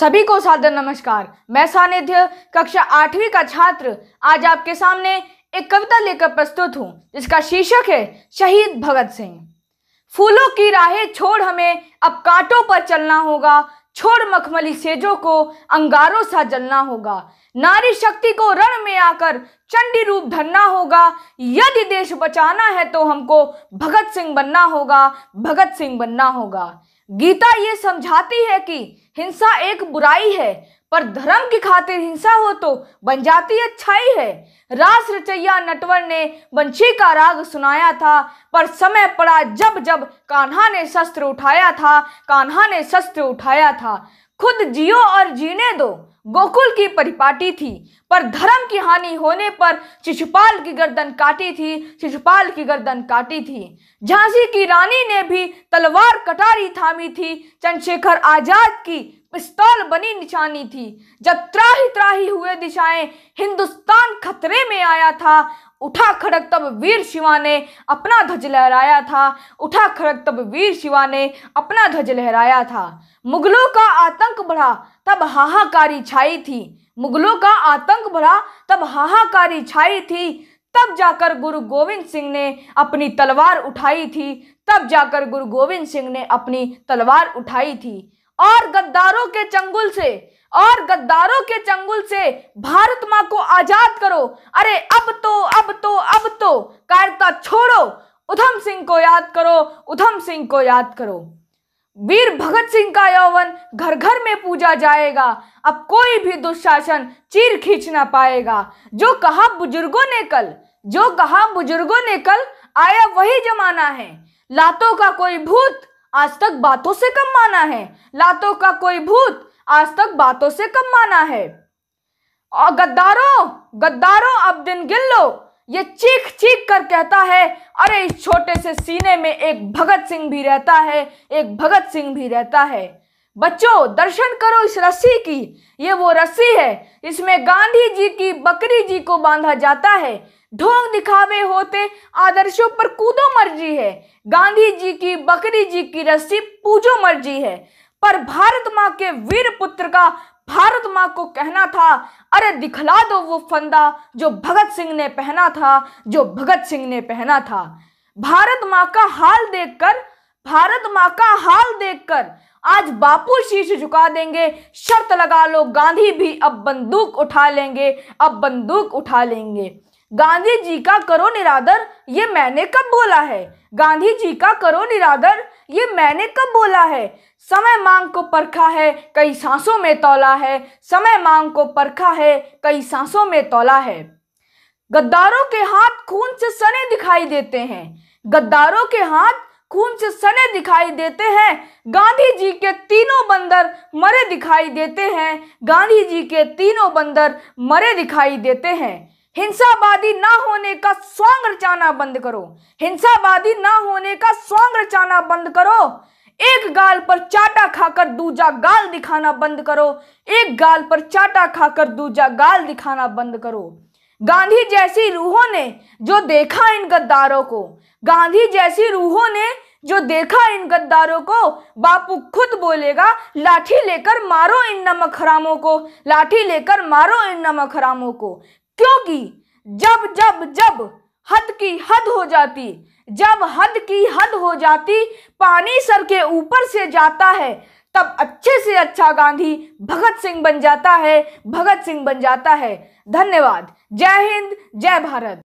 सभी को सादर नमस्कार मैं सानिध्य कक्षा आठवीं का छात्र आज आपके सामने एक कविता लेकर प्रस्तुत हूँ जिसका शीर्षक है शहीद भगत सिंह फूलों की राहें छोड़ हमें अब कांटों पर चलना होगा छोड़ मखमली सेजों को अंगारों सा जलना होगा नारी शक्ति को रण में आकर चंडी रूप धरना होगा यदि देश बचाना है तो हमको भगत सिंह बनना होगा भगत सिंह बनना होगा गीता ये समझाती है कि हिंसा एक बुराई है पर धर्म की खातिर हिंसा हो तो बन जाती अच्छाई है रास रचैया नटवर ने बंशी का राग सुनाया था पर समय पड़ा जब जब कान्हा ने शस्त्र उठाया था कान्हा ने शस्त्र उठाया था खुद जियो और जीने दो गोकुल की परिपाटी थी पर धर्म की हानि होने पर शिशुपाल की गर्दन काटी थी शिशुपाल की गर्दन काटी थी झांसी की रानी ने भी तलवार कटारी थामी थी चंद्रशेखर आजाद की पिस्तौल बनी निशानी थी जब त्राही त्राही हुए दिशाएं हिंदुस्तान खतरे में आया था उठा खड़क तब वीर शिवा ने अपना ध्वज लहराया था उठा खड़क तब वीर शिवा ने अपना ध्वज लहराया था मुगलों का आतंक बढ़ा तब हाहाकारी छाई थी मुगलों का आतंक बढ़ा तब हाहाकारी छाई थी तब जाकर गुरु गोविंद सिंह ने अपनी तलवार उठाई थी तब जाकर गुरु गोविंद सिंह ने अपनी तलवार उठाई थी और गद्दारों के चंगुल से और गद्दारों के चंगुल से भारत माँ को आजाद करो अरे अब तो अब तो अब तो कायरता छोड़ो उधम सिंह को याद करो उधम सिंह को याद करो वीर भगत सिंह का यौवन घर घर में पूजा जाएगा अब कोई भी दुशासन चीर खींच ना पाएगा जो कहा बुजुर्गों ने कल जो कहा बुजुर्गों ने कल आया वही जमाना है लातों का कोई भूत आज तक बातों से कम माना है लातों का कोई भूत आज तक बातों से कम माना है और गद्दारों गद्दारों अब दिन गिन लो ये चीख चीख कर कहता है अरे इस छोटे से सीने में एक भगत सिंह भी रहता है एक भगत सिंह भी रहता है बच्चों दर्शन करो इस रस्सी की ये वो रस्सी है इसमें गांधी जी की बकरी जी को बांधा जाता है ढोंग दिखावे होते आदर्शों पर कूदो मर्जी है गांधी जी की बकरी जी की रस्सी पूजो मर्जी है पर भारत माँ के वीर पुत्र का भारत माँ को कहना था अरे दिखला दो वो फंदा जो भगत सिंह ने पहना था जो भगत सिंह ने पहना था भारत माँ का हाल देखकर भारत माँ का हाल देखकर आज बापू शीश झुका देंगे शर्त लगा लो गांधी भी अब बंदूक उठा लेंगे अब बंदूक उठा लेंगे गांधी जी का करो निरादर ये मैंने कब बोला है गांधी जी का करो निरादर ये मैंने कब बोला है समय मांग को परखा है कई सांसों में तोला है समय मांग को परखा है कई सांसों में तोला है गद्दारों के हाथ खून से सने दिखाई देते हैं गद्दारों के हाथ खून से सने दिखाई देते हैं गांधी जी के तीनों बंदर मरे दिखाई देते हैं गांधी जी के तीनों बंदर मरे दिखाई देते हैं हिंसावादी ना होने का स्वांग रचाना बंद करो हिंसावादी ना होने का स्वांग रचाना बंद करो एक गाल पर चाटा खाकर दूजा गाल दिखाना बंद करो एक गाल पर चाटा खाकर दूजा गाल दिखाना बंद करो गांधी जैसी रूहों ने जो देखा इन गद्दारों को गांधी जैसी रूहों ने जो देखा इन गद्दारों को बापू खुद बोलेगा लाठी लेकर मारो इन नमक हरामों को लाठी लेकर मारो इन नमक हरामों को क्योंकि जब जब जब हद की हद हो जाती जब हद की हद हो जाती पानी सर के ऊपर से जाता है तब अच्छे से अच्छा गांधी भगत सिंह बन जाता है भगत सिंह बन जाता है धन्यवाद जय हिंद जय भारत